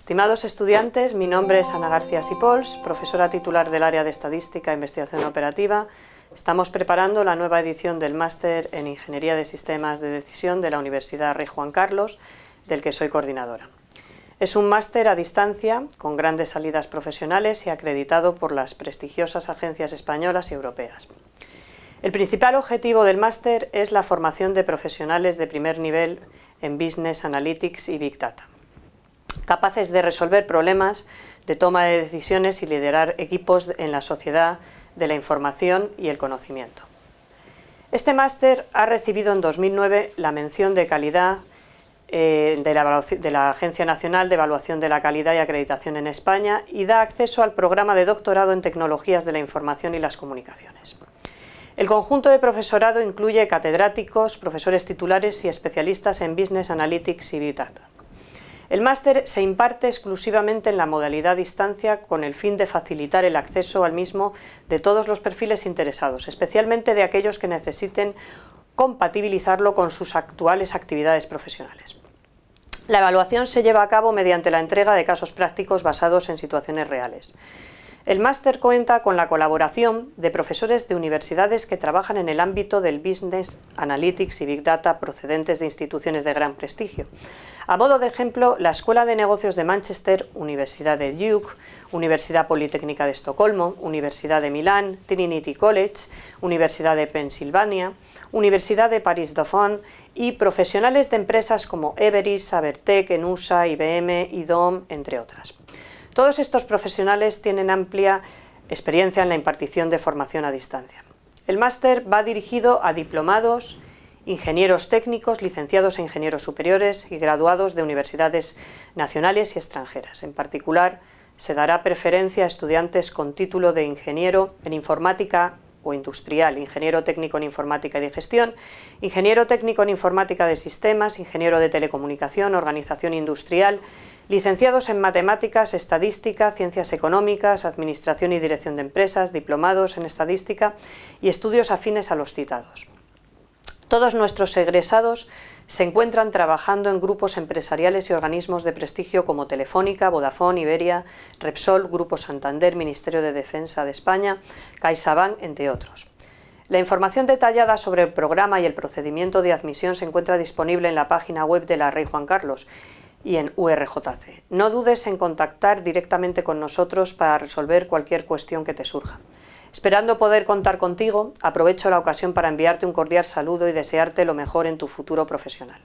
Estimados estudiantes, mi nombre es Ana García Sipols, profesora titular del área de Estadística e Investigación Operativa. Estamos preparando la nueva edición del Máster en Ingeniería de Sistemas de Decisión de la Universidad Rey Juan Carlos, del que soy coordinadora. Es un máster a distancia, con grandes salidas profesionales y acreditado por las prestigiosas agencias españolas y europeas. El principal objetivo del máster es la formación de profesionales de primer nivel en Business Analytics y Big Data capaces de resolver problemas, de toma de decisiones y liderar equipos en la sociedad de la información y el conocimiento. Este máster ha recibido en 2009 la mención de calidad eh, de, la de la Agencia Nacional de Evaluación de la Calidad y Acreditación en España y da acceso al programa de doctorado en Tecnologías de la Información y las Comunicaciones. El conjunto de profesorado incluye catedráticos, profesores titulares y especialistas en Business Analytics y Big Data. El máster se imparte exclusivamente en la modalidad distancia con el fin de facilitar el acceso al mismo de todos los perfiles interesados, especialmente de aquellos que necesiten compatibilizarlo con sus actuales actividades profesionales. La evaluación se lleva a cabo mediante la entrega de casos prácticos basados en situaciones reales. El máster cuenta con la colaboración de profesores de universidades que trabajan en el ámbito del business, analytics y big data procedentes de instituciones de gran prestigio. A modo de ejemplo, la Escuela de Negocios de Manchester, Universidad de Duke, Universidad Politécnica de Estocolmo, Universidad de Milán, Trinity College, Universidad de Pensilvania, Universidad de París Dauphin y profesionales de empresas como Everis, Sabertec, Enusa, IBM, y Dom, entre otras. Todos estos profesionales tienen amplia experiencia en la impartición de formación a distancia. El máster va dirigido a diplomados, ingenieros técnicos, licenciados e ingenieros superiores y graduados de universidades nacionales y extranjeras. En particular, se dará preferencia a estudiantes con título de ingeniero en informática, o industrial, ingeniero técnico en informática y de gestión, ingeniero técnico en informática de sistemas, ingeniero de telecomunicación, organización industrial, licenciados en matemáticas, estadística, ciencias económicas, administración y dirección de empresas, diplomados en estadística y estudios afines a los citados. Todos nuestros egresados se encuentran trabajando en grupos empresariales y organismos de prestigio como Telefónica, Vodafone, Iberia, Repsol, Grupo Santander, Ministerio de Defensa de España, CaixaBank, entre otros. La información detallada sobre el programa y el procedimiento de admisión se encuentra disponible en la página web de la Rey Juan Carlos y en URJC. No dudes en contactar directamente con nosotros para resolver cualquier cuestión que te surja. Esperando poder contar contigo, aprovecho la ocasión para enviarte un cordial saludo y desearte lo mejor en tu futuro profesional.